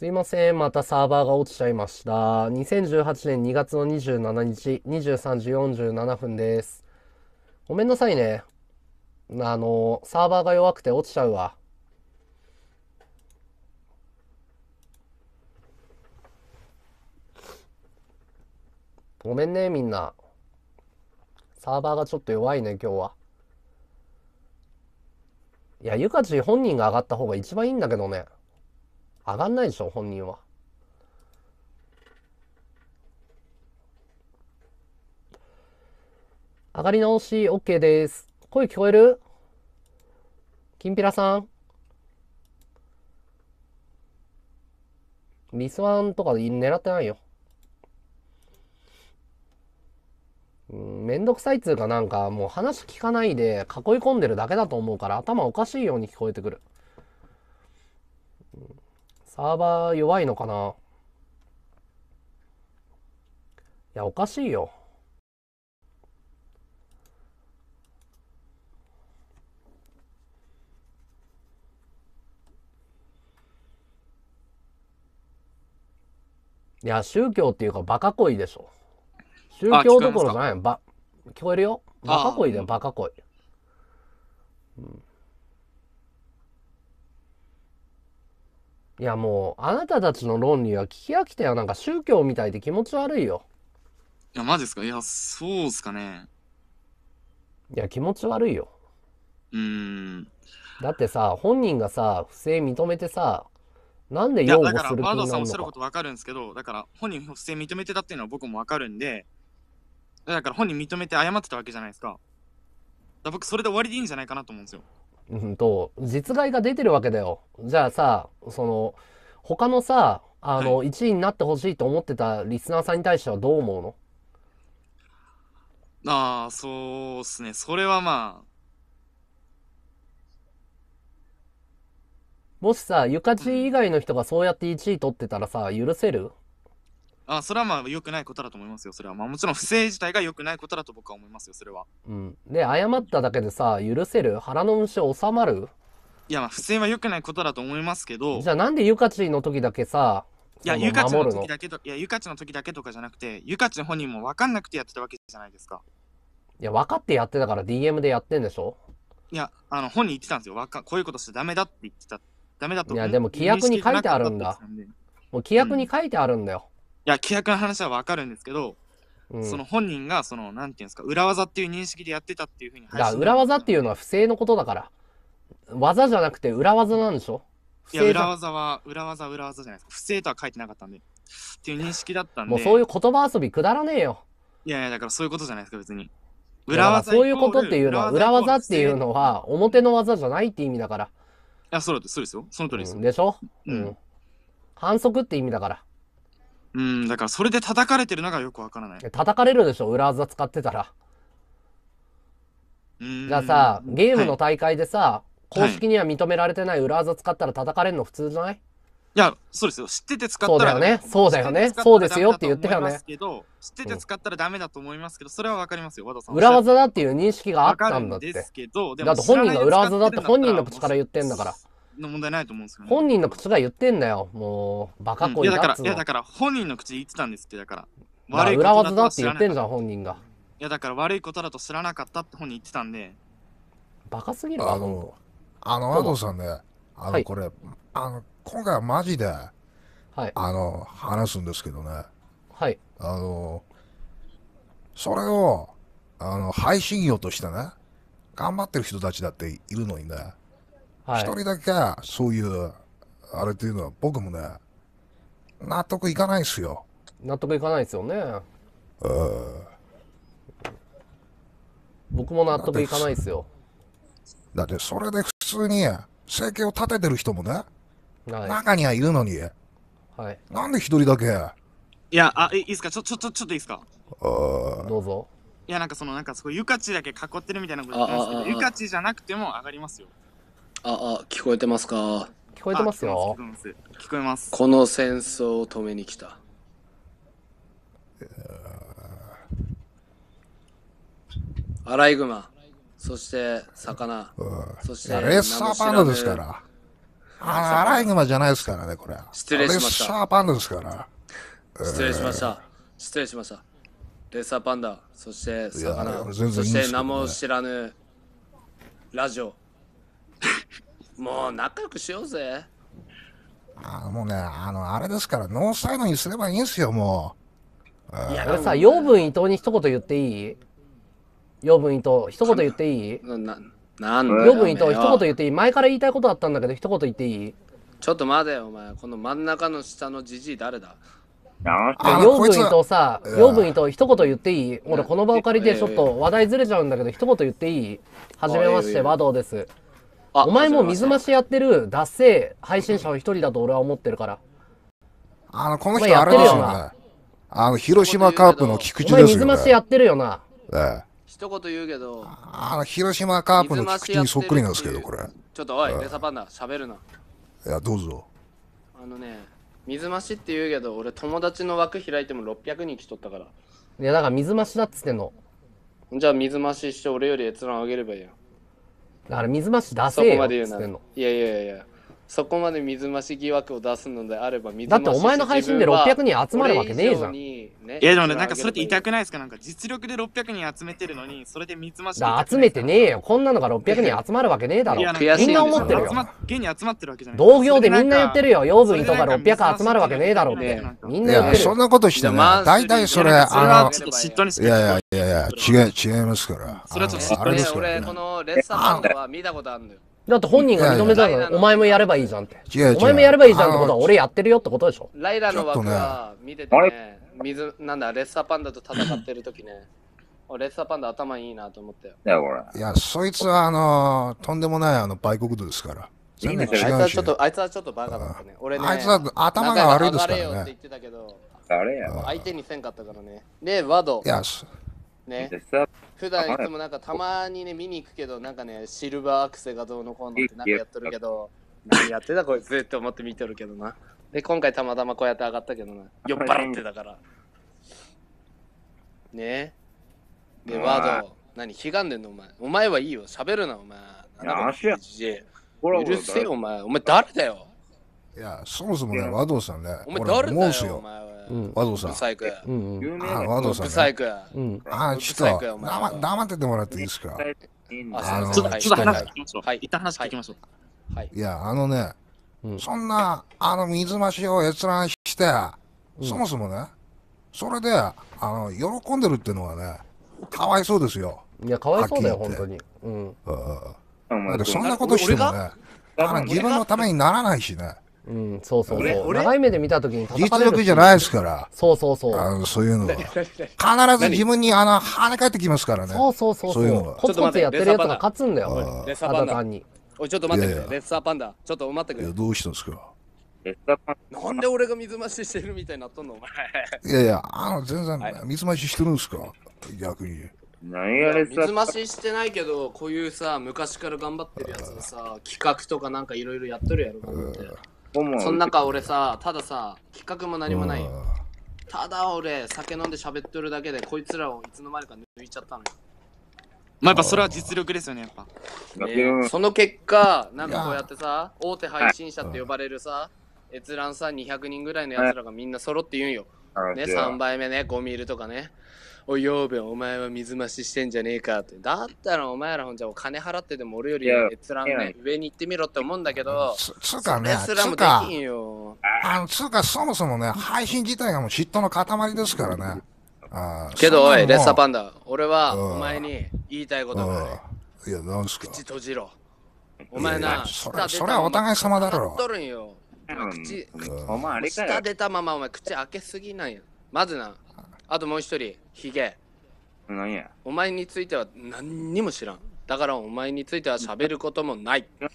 すいません。またサーバーが落ちちゃいました。2018年2月の27日、23時47分です。ごめんなさいね。あの、サーバーが弱くて落ちちゃうわ。ごめんね、みんな。サーバーがちょっと弱いね、今日は。いや、ゆかち本人が上がった方が一番いいんだけどね。上がんないでしょ本人は。上がり直し OK です。声聞こえるきんぴらさんリスワンとか狙ってないよ。うん、めんどくさいっつうかなんかもう話聞かないで囲い込んでるだけだと思うから頭おかしいように聞こえてくる。サーバー弱いのかないや、おかしいよ。いや、宗教っていうかバカ恋でしょ。宗教どころじゃないの。ば、聞こえるよ。バカ恋だよ、バカ恋。うんいやもう、あなたたちの論理は聞き飽きたよ。なんか宗教みたいで気持ち悪いよ。いや、マジっすかいや、そうっすかね。いや、気持ち悪いよ。うーん。だってさ、本人がさ、不正認めてさ、なんでいや、擁護だから、する気バードさんおっしゃることわかるんですけど、だから、本人不正認めてたっていうのは僕もわかるんで、だから本人認めて謝ってたわけじゃないですか。だから僕、それで終わりでいいんじゃないかなと思うんですよ。うんと、実害が出てるわけだよ。じゃあさ、その、他のさ、あの、はい、1位になってほしいと思ってたリスナーさんに対してはどう思うのああ、そうっすね。それはまあ。もしさ、ゆかち以外の人がそうやって1位取ってたらさ、許せるあそれはまあ良くないことだと思いますよ、それは。まあもちろん不正自体が良くないことだと僕は思いますよ、それは。うん。で、謝っただけでさ、許せる腹の虫収まるいや、まあ不正は良くないことだと思いますけど。じゃあなんでユカチの時だけさ、いや、ユカチの時だけと、いや、ユカチの時だけとかじゃなくて、ユカチ本人も分かんなくてやってたわけじゃないですか。いや、分かってやってたから DM でやってんでしょいや、あの、本人言ってたんですよ。わかこういうことしてダメだって言ってた。ダメだと。いや、でも規約に書いてあるんだ。もう規約に書いてあるんだよ。や契約の話は分かるんですけど、うん、その本人がそのなんていうんですか裏技っていう認識でやってたっていうふうに裏技っていうのは不正のことだから技じゃなくて裏技なんでしょいや裏技は裏技裏技じゃないですか不正とは書いてなかったんでっていう認識だったんでもうそういう言葉遊びくだらねえよいやいやだからそういうことじゃないですか別に裏技そういうことっていうのは裏技っていうのは表の技じゃないって意味だからいやそうですそうですよその通りです、うん、でしょうん、反則って意味だからうん、だからそれで叩かれてるのがよくわからない。叩かれるでしょ、裏技使ってたら。じゃあさ、ゲームの大会でさ、はい、公式には認められてない裏技使ったら叩かれるの普通じゃない、いや、そうですよ。知ってて使ったらそうだよね。そうだよね。そうですよって言ってたよね。知ってて使ったらダメだと思いますけど、それはわかりますよ、和田さん。裏技だっていう認識があったんだって。だって本人が裏技だって本人の口から言ってんだから。の問題ないと思うんですよ、ね、本人の口が言ってんだよ。もう、バカこいだ、うん、やだから、いやだから本人の口言ってたんですって、だから。悪い裏技だって言ってんじゃん、本人が。いやだから悪いことだと知らなかったって本人言ってたんで。バカすぎるあの、あの、アドさんね、あの、これ、はい、あの、今回はマジで、はい、あの、話すんですけどね。はい。あの、それを、あの、配信業としてね、頑張ってる人たちだっているのにね、一、人だけそういうあれっていうのは僕もね納得いかないですよ納得いかないですよねうん僕も納得いかないですよだってそれで普通に生計を立ててる人もね、はい、中にはいるのに、はい、なんで一人だけいやあいいですかちょちょちょちょっといいですかどうぞいやなんかそのなんかすごいゆかちだけ囲ってるみたいなこと言っていですけどゆかちじゃなくても上がりますよあ、あ、聞こえてますか聞こえてますよ。聞こえます。この戦争を止めに来た。アライグマ、そして魚、そしてレッサーパンダですから。あアライグマじゃないですからね、これ。失礼しました。レッサーパンダですから。失礼しました。失礼しました。レッサーパンダ、そして魚、いやそして名も知らぬラジオ。もう仲良くしようぜあもうねあのあれですからノーサイドにすればいいんすよもういや、えー、さ養分伊藤に一言言っていい養分伊藤一言言っていいななん養分伊藤一言言っていい前から言いたいことあったんだけど一言言っていいちょっと待てよお前この真ん中の下のじじい誰だ養分伊藤さ養分伊藤一言言っていい俺この場を借りてちょっと話題ずれちゃうんだけど一言言っていいはじめまして和道ですお前も水増しやってる脱世配信者の一人だと俺は思ってるから。あの、この人あれですよね。あの、広島カープの菊池ですよ、ね。お前水増しやってるよな。ええ。一言言うけど。あの、広島カープの菊池にそっくりなんですけど、これ。ちょっとおい、えレサパンダ、喋るな。いや、どうぞ。あのね、水増しって言うけど、俺友達の枠開いても600人来とったから。いや、だから水増しだっつってんの。じゃあ水増しして俺より閲覧上げればいいやん。だから水増し出せよ。そこまで言うな。いやいやいや。そこまで水増し疑惑を出すのであれば水増だってお前の配信で600人集まるわけねえじゃん。いやでもね、なんかそれって痛くないですかなんか実力で600人集めてるのに、それで水増しだ集めてねえよ。こんなのが600人集まるわけねえだろ。みんな思ってるよ。現に集まってるわけじゃない。同業でみんな言ってるよ。養分とか600集まるわけねえだろって。みんな言ってる。そんなことしてない。大体それ、あの、いやいやいやいや、違い、違いますから。それはちょっと嫉妬にし俺、このレッサーさんは見たことあるのよ。だって本人が認めたら、お前もやればいいじゃんって。違う違うお前もやればいいじゃんってことは、俺やってるよってことでしょ。ライラの枠は見ててね、水、なんだ、レッサーパンダと戦ってる時ね。レッサーパンダ頭いいなと思ったよ。いや、これ。いや、そいつは、あのー、とんでもないあの、売国度ですから。ね、あいつはちょっと、あいつはちょっとバカだったね。俺ね。あいつは頭が悪いですからね。あれや。相手にせんかったからね。で、ワード。いや、ね。普段いつもなんかたまにね見に行くけどなんかねシルバーアクセがどうのこうのってなんかやっとるけど何やってたこいつって思って見てるけどな。で今回たまたまこうやって上がったけどな酔っ払ってたから。ねでワード何悲願でんのお前お前はいいよ喋るなお前。なんうるせえお前お前誰だよ。いやそもそもね和ドさんね。お前誰だよお前は。和蔵さん。んあ、和蔵さん、あ、ちょっと黙、っててもらっていいですか。あのちょっと、ちっ話聞きましょう。はい。一旦話聞きましょう。はい。いや、あのね、そんな、あの、水増しを閲覧して、そもそもね、それで、あの、喜んでるっていうのはね、かわいそうですよ。いや、かわいそうだよ、本当に。うん。うん。だってそんなことしてもね、自分のためにならないしね。うん、そうそうそう。長い目で見たときに実力じゃないですから。そうそうそう。あのそういうのは。必ず自分にあの跳ね返ってきますからね。そうそうそう。そういうのが。コツコツやってるやつが勝つんだよ。レッサーパンダ。おい、ちょっと待ってくれ。レッサーパンダ。ちょっと待ってくれ。どうしたんですかなんで俺が水増ししてるみたいになっとんのお前。いやいや、あの、全然、水増ししてるんですか逆に。何やれ水増ししてないけど、こういうさ、昔から頑張ってるやつのさ、企画とかなんかいろいろやっとるやろ、って。その中俺さ、たださ、企画も何もない。ただ俺、酒飲んで喋っとるだけで、こいつらをいつの間にか抜いちゃったのよ。まあやっぱそれは実力ですよね、やっぱ。ね、その結果、なんかこうやってさ、大手配信者って呼ばれるさ、閲覧さ、200人ぐらいのやつらがみんな揃って言うんよ。ね、3倍目ね、ゴミ入れとかね。おい、ようべ、お前は水増ししてんじゃねえかって。だったらお前らほんじゃお金払ってでも俺より閲覧ね、上に行ってみろって思うんだけど、つつかね、それすあの、つうかそもそもね、配信自体がもう嫉妬の塊ですからね。あけどおい、レッサーパンダ、俺はお前に言いたいことがある。いや、なんすか。口閉じろ。お前な、それそれはお互い様だろ。取るんよ。口、お前あれか出たままお前口開けすぎなんよ。まずな、あともう一人ヒゲ何やお前については何にも知らんだからお前については喋ることもないそん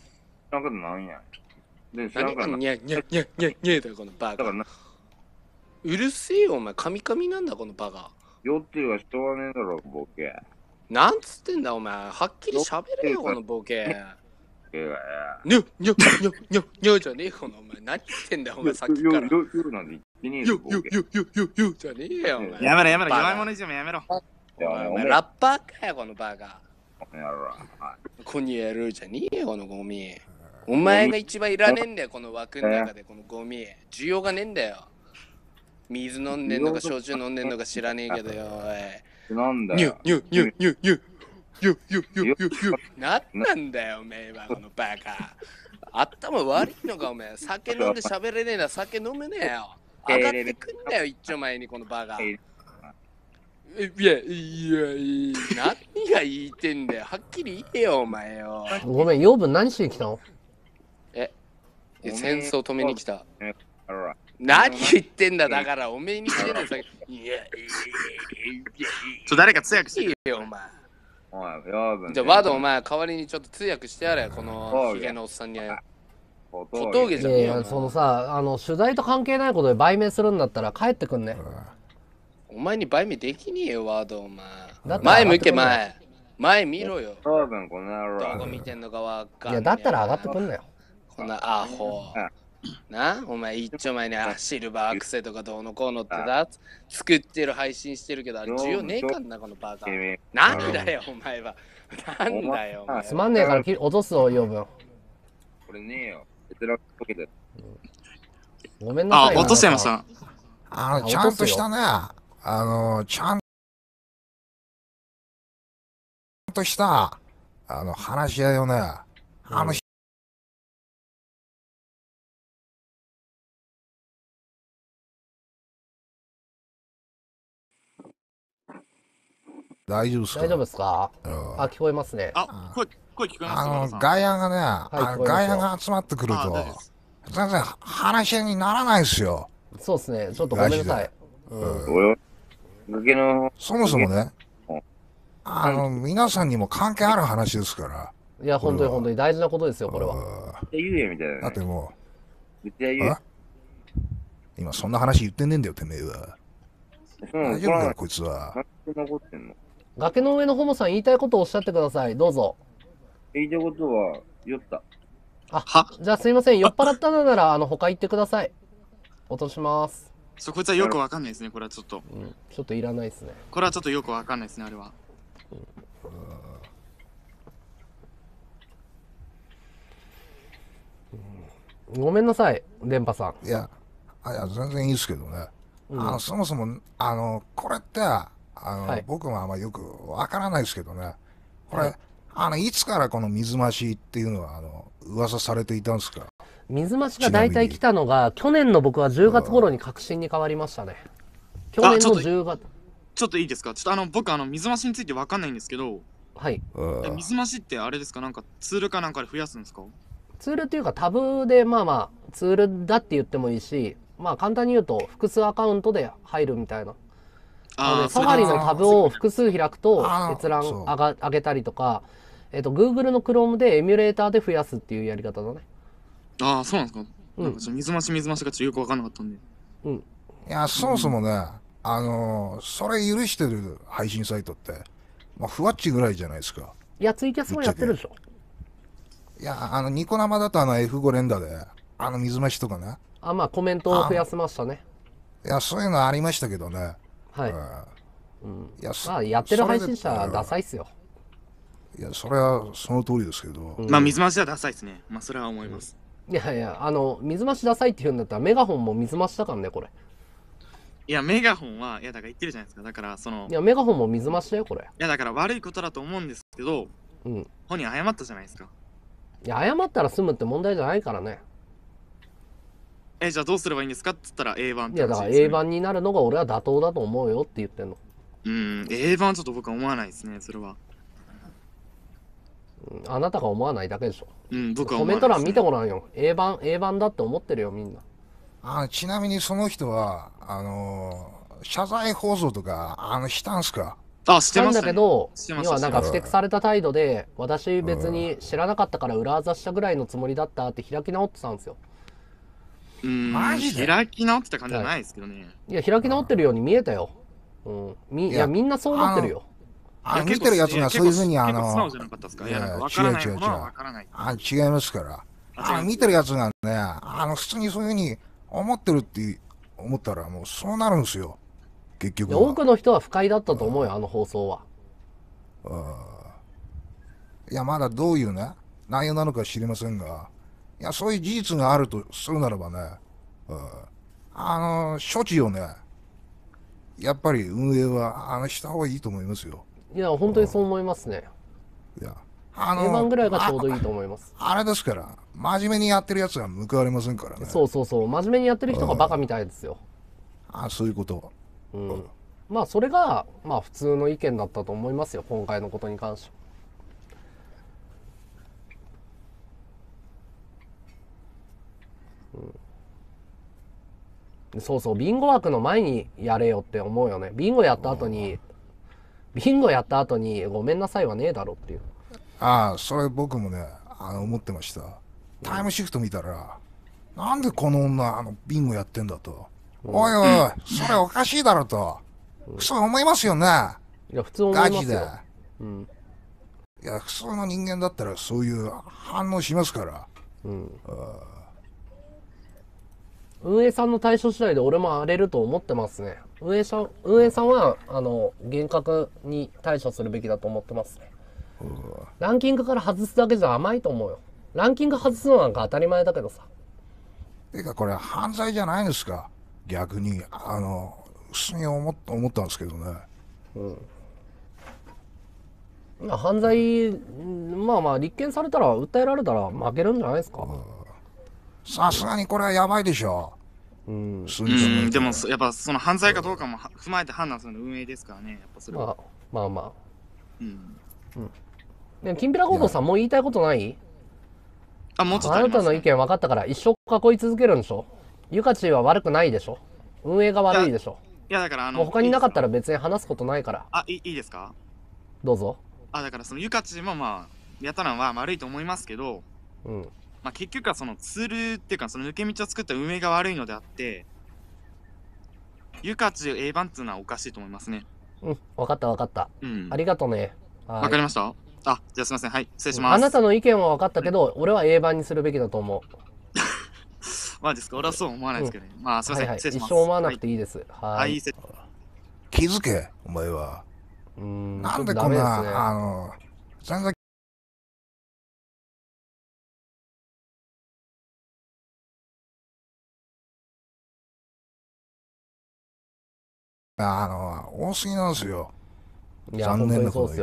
なことなんやで何がニャニャニャニャニャだよこのバカうるせえよお前カミカミなんだこのバカよっては人はねえだろボケなんつってんだお前はっきり喋れよこのボケニョニョニョニョニョじゃねえこのお前何言ってんだお前さっきから。きに、よ、よ、よ、よ、よ、よ、じゃねえよ、お前。やめろ、やめろ、弱い者いじめやめろ。お前、ラッパーかよ、このバカ。やろ、はい。こにやるじゃねえよ、このゴミ。お前が一番いらねえんだよ、この枠の中で、このゴミ。需要がねえんだよ。水飲んでんのか、焼酎飲んでんのか知らねえけどよ、おい。なんだよ。ニュ、ニュ、ニュ、ニュ、ニュ、ニュ、ニュ、ニュ、ニュ。なんなんだよ、おめえは、このバカ。頭悪いのか、おめえ。酒飲んで喋れねえな、酒飲めねえよ。上がってくんだよ、一丁前にこのバーガカ。いや、いや、いや、何が言いてんだよ。はっきり言えよ、お前よ。ごめん、養分何しに来たのえ、戦争止めに来た。何言ってんだ、だから、おめえに来てないさ。いや、いや、いや、ちょ、誰か通訳してよ、お前。じゃあ、ワード、お前、代わりにちょっと通訳してやれ、このひげのおっさんに。小峠じゃねえよ。そのさ、あの、取材と関係ないことで売名するんだったら帰ってくんね。お前に売名できねえよ、ワード、お前。前向け、前。前見ろよ。多分この野郎。どこ見てんのかわかんいや、だったら上がってくんなよ。こんなアホ。なお前一丁前にあシルバーアクセとかどうのこうのってだ作ってる配信してるけどあれ需要ねえかんなこのバカなんだよお前はなんだよつまんねえから落とすを呼ぶこれねえよ別のかけてごめんなさいな。落としてました。あの、ちゃんとしたね。あの、ちゃんちゃんとした、あの、話し合いをね、あの人、大丈夫っすか大丈夫ですかうあ、聞こえますね。あ、これ、声聞こえますあの、外野がね、はい、外野が集まってくると、全然話し合いにならないですよ。そうですね、ちょっとごめんなさい。うん、そもそもね、あの、皆さんにも関係ある話ですから。いや、本当に本当に大事なことですよ、これは。だってもう、今そんな話言ってねえんだよ、てめえは。大丈夫だよ、こいつは。崖の上のホモさん、言いたいことをおっしゃってください。どうぞ。営業ことは酔った。あ、はじゃあすいません。酔っ払ったのなら、あの、他行ってください。落とします。そう、こいつはよくわかんないですね、これはちょっと。うん、ちょっといらないですね。これはちょっとよくわかんないですね、あれは。うん、うん、ごめんなさい、電波さん。いや、あいや全然いいですけどね。うん、あのそもそも、あの、これって、あの、はい、僕もあんまよくわからないですけどね。これ、はいあの、いつからこの水増しっていうのは、あの、噂されていたんですか水増しが大体来たのが、去年の僕は10月頃に確信に変わりましたね。去年の10月。ちょっといいですかちょっとあの、僕、あの、水増しについてわかんないんですけど、はい。水増しってあれですかなんかツールかなんかで増やすんですかツールっていうかタブでまあまあツールだって言ってもいいし、まあ簡単に言うと複数アカウントで入るみたいな。あの、ね、サファリのタブを複数開くと閲覧上げたりとか、えっ、ー、と、Google の Chrome でエミュレーターで増やすっていうやり方だね。ああ、そうなんですか。うん、なんかちょ水増し水増しがちょっとよくわかんなかったんで。うん。いや、そもそもね、あのー、それ許してる配信サイトって、まあ、ふわっちぐらいじゃないですか。いや、ツイキャスもやってるでしょ。いや、あの、ニコ生だとあの F5 連打で、あの水増しとかね。あ、まあコメントを増やせましたね。いや、そういうのありましたけどね。はい。うん、いや、まあ、やってる配信者はダサいっすよ。いやそれはその通りですけど、まあ水増しはダサいですねまあそれは思います、いやいやあの水増しダサいって言うんだったらメガホンも水増しだからねこれいやメガホンはいやだから言ってるじゃないですかだからそのいやメガホンも水増しだよこれいやだから悪いことだと思うんですけど、うん、本人謝ったじゃないですかいや謝ったら済むって問題じゃないからねえじゃあどうすればいいんですかっつったら A 版って、いやだから A 版になるのが俺は妥当だと思うよって言ってんのうん A 版ちょっと僕は思わないですねそれはあなたが思わないだけでしょ。うん、僕は、ね、コメント欄見てごらんよ。A 版、A 版だって思ってるよ、みんな。あちなみにその人は、あのー、謝罪放送とか、あの、したんすかあ、してました、ね、んだけど、要はなんか不適された態度で、私別に知らなかったから裏技したぐらいのつもりだったって開き直ってたんですよ。うん、マジで開き直ってた感じじゃないですけどね。いや、開き直ってるように見えたよ。うん。みいや、みんなそう思ってるよ。あ見てるやつがそういうふうにあの、いや違う違う違う。あ違いますから。あ見てるやつがね、あの、普通にそういうふうに思ってるって思ったら、もうそうなるんですよ。結局。多くの人は不快だったと思うよ、あの放送は。いや、まだどういうね、内容なのか知りませんが、いや、そういう事実があるとするならばね、あの、処置をね、やっぱり運営は、あの、した方がいいと思いますよ。いや、本当にそう思いますね。いや、あの、定ぐらいがちょうどいいと思います。あれですから、真面目にやってるやつは報われませんからね。そうそうそう、真面目にやってる人がバカみたいですよ。あそういうこと。うん。まあ、それが、まあ、普通の意見だったと思いますよ、今回のことに関して。そうそう、ビンゴ枠の前にやれよって思うよね。ビンゴやった後に、ビンゴやった後にごめんなさいはねえだろっていう。ああ、それ僕もね、あの思ってました。タイムシフト見たら、うん、なんでこの女、あの、ビンゴやってんだと。うん、おいおい、それおかしいだろと。うん、そう思いますよね。いや、普通思いますガチで。うん。いや、普通の人間だったらそういう反応しますから。うん。運営さんの対処次第で俺も荒れると思ってますね。運営さ運営さんはあの厳格に対処するべきだと思ってますねランキングから外すだけじゃ甘いと思うよランキング外すのなんか当たり前だけどさてかこれ犯罪じゃないですか逆にあの普通に思思ったんですけどねうん犯罪まあまあ立件されたら訴えられたら負けるんじゃないですかさすがにこれはやばいでしょうん、うんでもやっぱその犯罪かどうかも踏まえて判断するの運営ですからね、やっぱそれは。まあ、まあまあ。うん。うん。でも、きんぴらごぼうさん、もう言いたいことないあ、もうちょっとあ、ね、あなたの意見分かったから、一生囲い続けるんでしょゆかちは悪くないでしょ運営が悪いでしょいや、だからあの。他になかったら別に話すことないから。あ、いいいですかどうぞ。あ、だからそのゆかちもまあ、やったのは悪いと思いますけど、うん。まあ、結局はそのツールっていうかその抜け道を作った運営が悪いのであってユカチ A 番っていうのはおかしいと思いますねうん分かった分かった、うん、ありがとうねわかりましたあじゃあすいませんはい失礼します、あなたの意見は分かったけど、俺は A 番にするべきだと思う まあですか俺はそう思わないですけどね、まあすいません、はいはい、失礼します一生思わなくていいですはい気づけお前はうんなんでこんな、ね、あのあの、多すぎなんですよ。残念なことに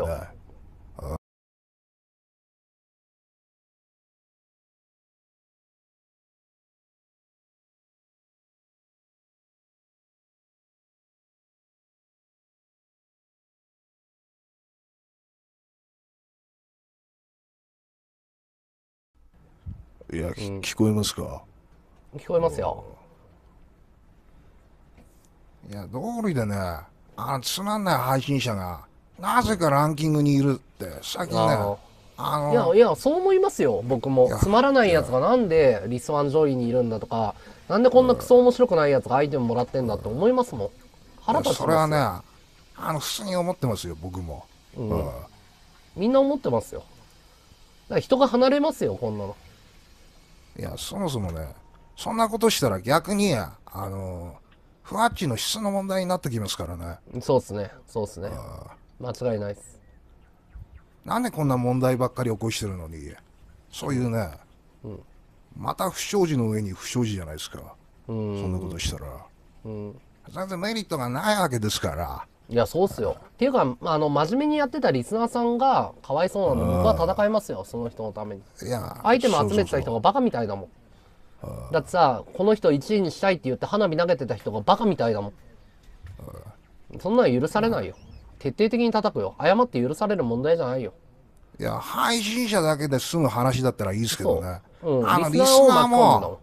いや、聞こえますか、聞こえますよ。いや、どうりでね、あつまんない配信者が、なぜかランキングにいるって、最近ね、あのいやいやそう思いますよ僕もつまらないやつがなんでリスワン上位にいるんだとかなんでこんなクソ面白くないやつがアイテムもらってんだって思いますもん腹立つそれはねあの普通に思ってますよ僕も、うん、みんな思ってますよだから人が離れますよこんなのいやそもそもねそんなことしたら逆にあのふわっの質の問題になってきますからね。そうですね。そうですね。間違いないです。なんでこんな問題ばっかり起こしてるのに、そういうね、うん、また不祥事の上に不祥事じゃないですか。うん、そんなことしたら。うん、全然メリットがないわけですから。いや、そうっすよ。っていうか、あの、真面目にやってたリスナーさんがかわいそうなので、僕は戦いますよ、その人のために。いや、アイテム集めてた人がバカみたいだもん。そうそうそうだってさこの人1位にしたいって言って花火投げてた人がバカみたいだもんそんなん許されないよ徹底的に叩くよ謝って許される問題じゃないよいや配信者だけですぐ話だったらいいですけどね、うん、あのリスナーも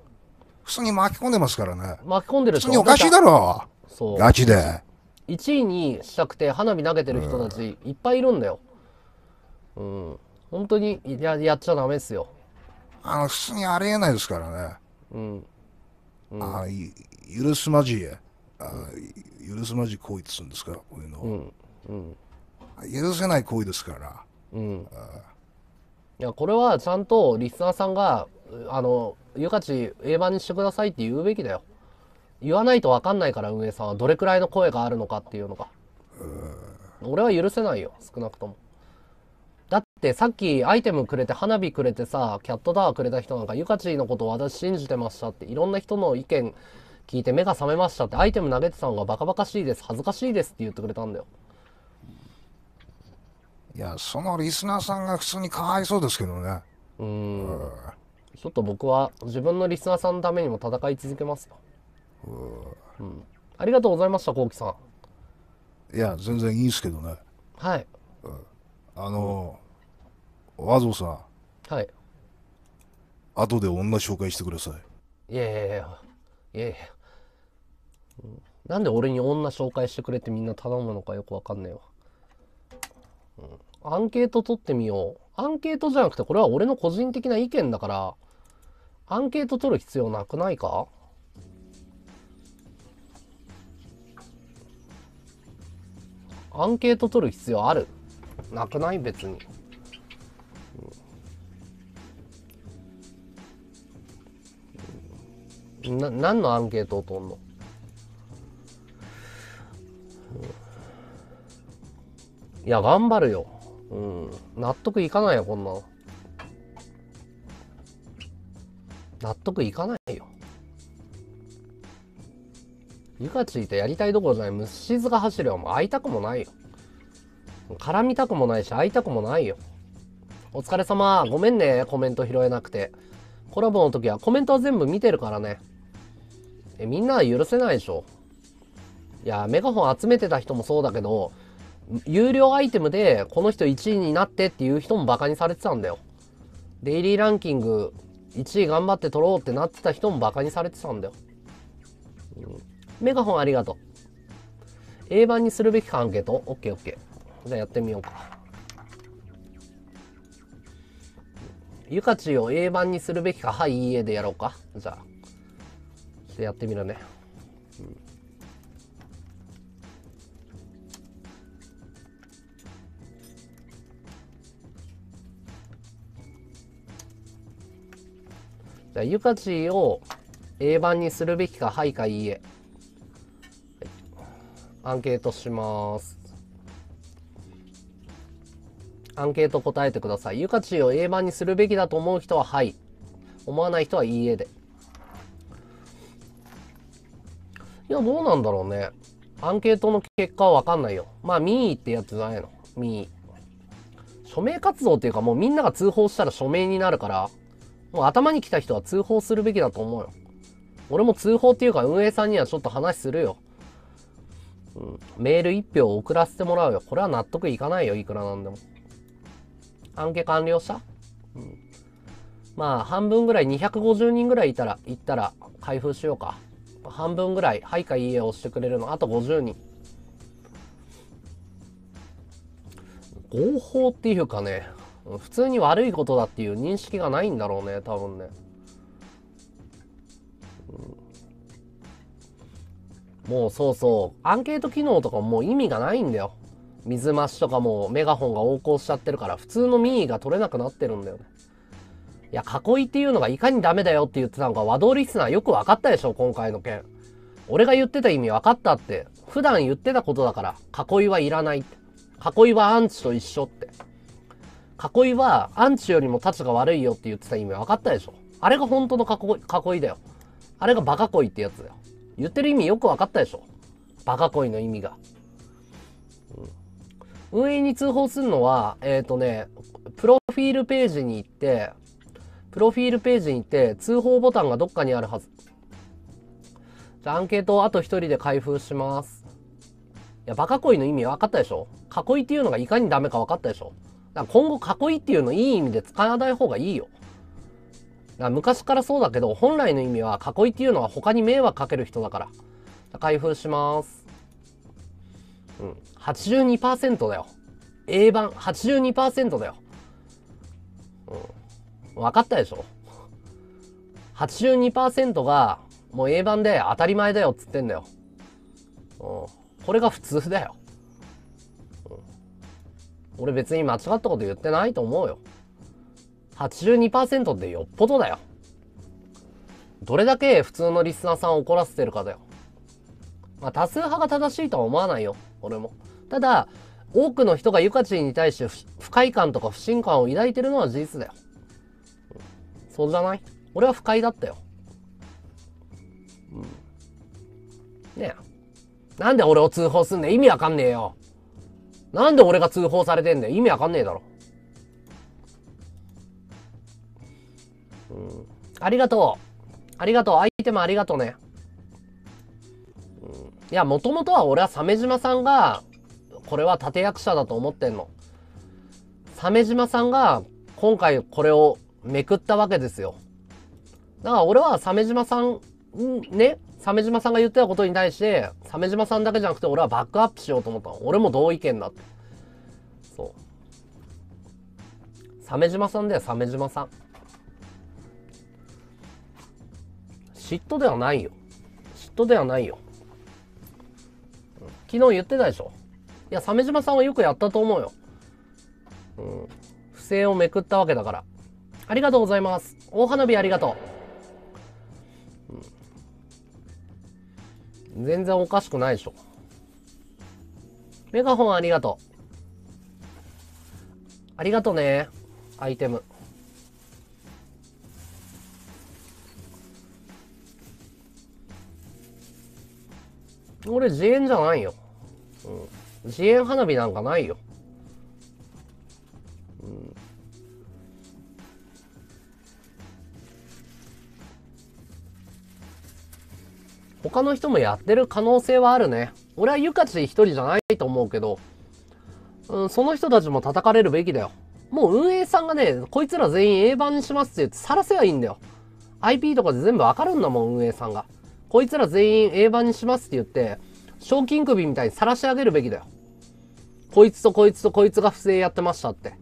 普通に巻き込んでますからね巻き込んでる普通におかしいだろそうガチで1位にしたくて花火投げてる人たちいっぱいいるんだようん本当にややっちゃダメですよあの普通にありえないですからねうんあ許すまじあ許すまじ行為って言うんですかこういうの、うんうん、許せない行為ですから、うん、いやこれはちゃんとリスナーさんがあのゆかち英版にしてくださいって言うべきだよ言わないと分かんないから運営さんはどれくらいの声があるのかっていうのが、俺は許せないよ少なくとも。で、さっきアイテムくれて、花火くれてさ、キャットタワーくれた人なんか、ゆかちのこと私信じてましたって、いろんな人の意見聞いて目が覚めましたって、アイテム投げてたのがバカバカしいです、恥ずかしいですって言ってくれたんだよ。いや、そのリスナーさんが普通にかわいそうですけどね。うん。ちょっと僕は自分のリスナーさんのためにも戦い続けますよ。うん。ありがとうございました、こうきさん。いや、全然いいですけどね。はい。あの和蔵さんはい後で女紹介してくださいいやいやいやいやいやなんで俺に女紹介してくれってみんな頼むのかよくわかんないわ、うん、アンケート取ってみようアンケートじゃなくてこれは俺の個人的な意見だからアンケート取る必要なくないかアンケート取る必要あるなくない別に。な何のアンケートを取んの、うん、いや頑張るよ、うん、納得いかないよこんな納得いかないよ湯がついてやりたいどころじゃない虫塚走りはもう会いたくもないよ絡みたくもないし会いたくもないよお疲れ様ごめんねコメント拾えなくてコラボの時はコメントは全部見てるからねえみんなは許せないでしょいやメガホン集めてた人もそうだけど有料アイテムでこの人1位になってっていう人もバカにされてたんだよデイリーランキング1位頑張って取ろうってなってた人もバカにされてたんだよ、うん、メガホンありがとう A 版にするべきかアンケート ?OKOK じゃあやってみようかゆかちを A 版にするべきかはいいいえでやろうかじゃあしてやってみるね、うん、じゃあゆかちを A 版にするべきかはいかいいえ、アンケートしますアンケート答えてください。ゆかちを A 版にするべきだと思う人ははい。思わない人はいいえで。いや、どうなんだろうね。アンケートの結果はわかんないよ。まあ、民意ってやつじゃないの。民意。署名活動っていうか、もうみんなが通報したら署名になるから、もう頭に来た人は通報するべきだと思うよ。俺も通報っていうか、運営さんにはちょっと話するよ。うん、メール1票送らせてもらうよ。これは納得いかないよ、いくらなんでも。案件完了した、うん、まあ、半分ぐらい、250人ぐらいいたら、行ったら開封しようか。半分ぐらい、はいかいいえを押してくれるの、あと50人。合法っていうかね、普通に悪いことだっていう認識がないんだろうね、多分ね。もうそうそう、アンケート機能とかもう意味がないんだよ。水増しとかもメガホンが横行しちゃってるから、普通の民意が取れなくなってるんだよね。いや、囲いっていうのがいかにダメだよって言ってたのか、和道リスナーよく分かったでしょ、今回の件。俺が言ってた意味分かったって。普段言ってたことだから、囲いはいらないって。囲いはアンチと一緒って。囲いはアンチよりも立ちが悪いよって言ってた意味分かったでしょ。あれが本当の囲い、囲いだよ。あれがバカ恋ってやつだよ。言ってる意味よく分かったでしょ。バカ恋の意味が。うん、運営に通報するのは、えっ、ー、とね、プロフィールページに行って、プロフィールページに行って通報ボタンがどっかにあるはず。じゃあアンケートをあと一人で開封します。いや、バカ恋の意味分かったでしょ囲いっていうのがいかにダメか分かったでしょだから今後囲いっていうのいい意味で使わない方がいいよ。だから昔からそうだけど、本来の意味は囲いっていうのは他に迷惑かける人だから。開封します。うん。82%だよ。A 版82%だよ。分かったでしょ82%がもう A 版で当たり前だよっつってんだよ、うん、これが普通だよ、うん、俺別に間違ったこと言ってないと思うよ82%ってよっぽどだよどれだけ普通のリスナーさんを怒らせてるかだよまあ多数派が正しいとは思わないよ俺もただ多くの人がユカチに対して不快感とか不信感を抱いてるのは事実だよそうじゃない俺は不快だったよ。うん。ねえ。なんで俺を通報すんね意味わかんねえよ。なんで俺が通報されてんだよ。意味わかんねえだろ。うん。ありがとう。ありがとう。相手もありがとうね。うん、いや、もともとは俺は鮫島さんが、これは立役者だと思ってんの。鮫島さんが、今回これをめくったわけですよ。だから俺は鮫島さん、ね、鮫島さんが言ってたことに対して、鮫島さんだけじゃなくて俺はバックアップしようと思ったの。俺も同意見だって。そう。鮫島さんだよ、鮫島さん。嫉妬ではないよ。嫉妬ではないよ。昨日言ってたでしょ。いや、鮫島さんはよくやったと思うよ。うん。不正をめくったわけだから。ありがとうございます。大花火ありがとう。全然おかしくないでしょ。メガホンありがとう。ありがとね、アイテム。俺自演じゃないよ。うん、自演花火なんかないよ。他の人もやってる可能性はあるね。俺はゆかち一人じゃないと思うけど、うん、その人たちも叩かれるべきだよ。もう運営さんがね、こいつら全員 A 版にしますって言って晒せばいいんだよ。IP とかで全部わかるんだもん、運営さんが。こいつら全員 A 版にしますって言って、賞金首みたいに晒し上げるべきだよ。こいつとこいつとこいつが不正やってましたって。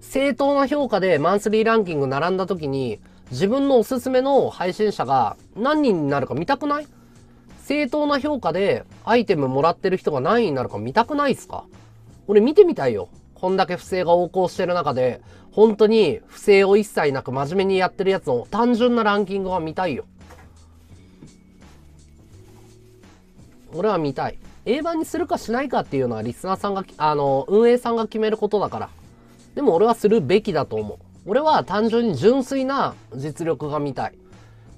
正当な評価でマンスリーランキング並んだ時に、自分のおすすめの配信者が何人になるか見たくない正当な評価でアイテムもらってる人が何位になるか見たくないっすか俺見てみたいよ。こんだけ不正が横行してる中で、本当に不正を一切なく真面目にやってるやつの単純なランキングは見たいよ。俺は見たい。A 版にするかしないかっていうのはリスナーさんが、あの、運営さんが決めることだから。でも俺はするべきだと思う。俺は単純に純粋な実力が見たい。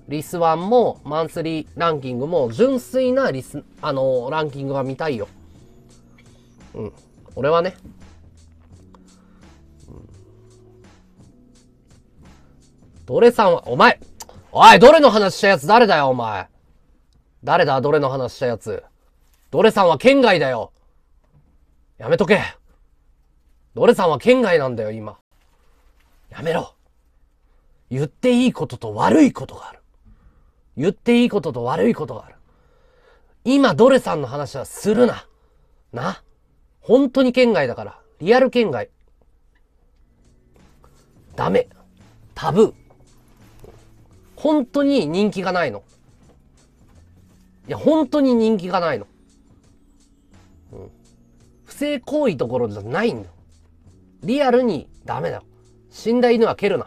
リスワンもマンスリーランキングも純粋なリス、あのー、ランキングが見たいよ。うん。俺はね。どれさんは、お前おい、どれの話したやつ誰だよ、お前誰だ、どれの話したやつ。どれさんは県外だよやめとけどれさんは県外なんだよ、今。やめろ。言っていいことと悪いことがある。言っていいことと悪いことがある。今、ドレさんの話はするな。な。本当に県外だから。リアル県外。ダメ。タブー。本当に人気がないの。いや、本当に人気がないの。うん。不正行為ところじゃないんだリアルにダメだよ。死んだ犬は蹴るな。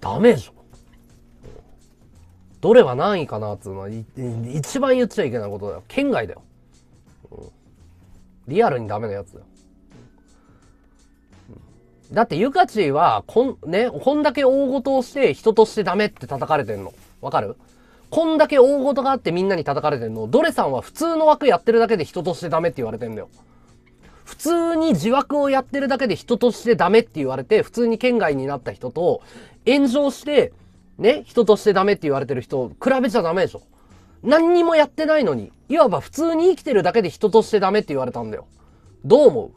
ダメでしょ。どれは何位かなっつうのは、一番言っちゃいけないことだよ。県外だよ。リアルにダメなやつだよ。だってユカチは、こん、ね、こんだけ大事をして人としてダメって叩かれてんの。わかるこんだけ大事があってみんなに叩かれてんの。ドレさんは普通の枠やってるだけで人としてダメって言われてんだよ。普通に自枠をやってるだけで人としてダメって言われて、普通に県外になった人と、炎上して、ね、人としてダメって言われてる人、比べちゃダメでしょ。何にもやってないのに、いわば普通に生きてるだけで人としてダメって言われたんだよ。どう思う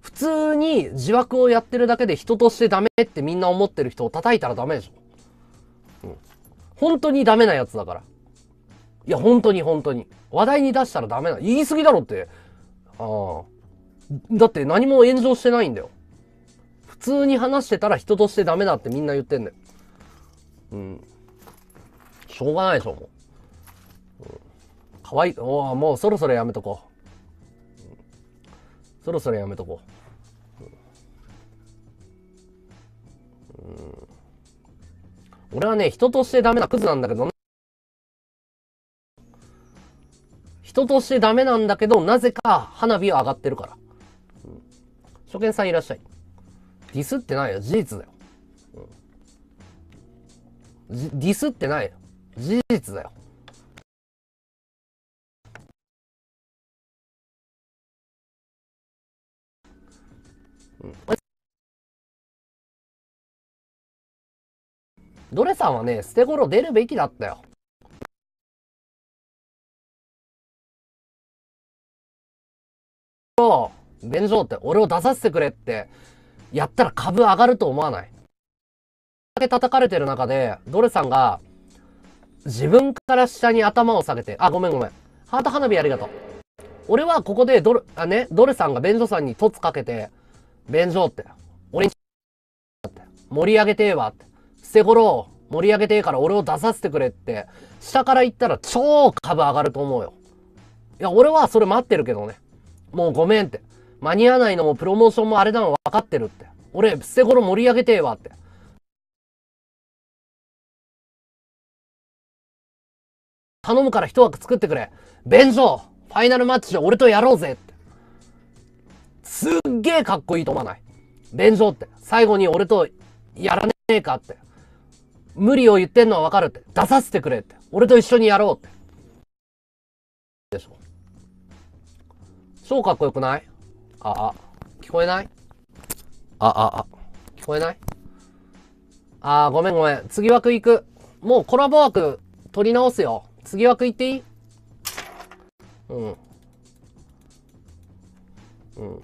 普通に自枠をやってるだけで人としてダメってみんな思ってる人を叩いたらダメでしょ。うん。本当にダメなやつだから。いや、本当に本当に。話題に出したらダメな。言い過ぎだろって。ああ。だって何も炎上してないんだよ。普通に話してたら人としてダメだってみんな言ってんだよ。うん。しょうがないでしょ、もう。かわいい。おもうそろそろやめとこう、そろそろやめとこう。うん。俺はね、人としてダメなクズなんだけど、人としてダメなんだけど、なぜか花火は上がってるから。うん、初見さんいらっしゃい。ディスってないよ。事実だよ。うん、ディスってないよ。事実だよ。うん、ドレさんはね、捨て頃出るべきだったよ。ろ弁償って、俺を出させてくれって、やったら株上がると思わないだけ叩かれてる中で、ドレさんが、自分から下に頭を下げて、あ、ごめんごめん。ハート花火ありがとう。俺はここでドル、あね、ドルさんが弁償さんに突かけて、弁償って、俺に、盛り上げてえわって、捨て頃を盛り上げてえから俺を出させてくれって、下から言ったら超株上がると思うよ。いや、俺はそれ待ってるけどね。もうごめんって。間に合わないのもプロモーションもあれなの分かってるって。俺、捨て頃盛り上げてえわって。頼むから一枠作ってくれ。弁償ファイナルマッチで俺とやろうぜって。すっげえかっこいいと思わない。弁償って。最後に俺とやらねえかって。無理を言ってんのはわかるって。出させてくれって。俺と一緒にやろうって。でしょ。超かっこよくないあ、あ、聞こえないあ、あ、あ、聞こえないあー、ごめんごめん。次枠行く。もうコラボ枠取り直すよ。次枠行っていいうん。うん。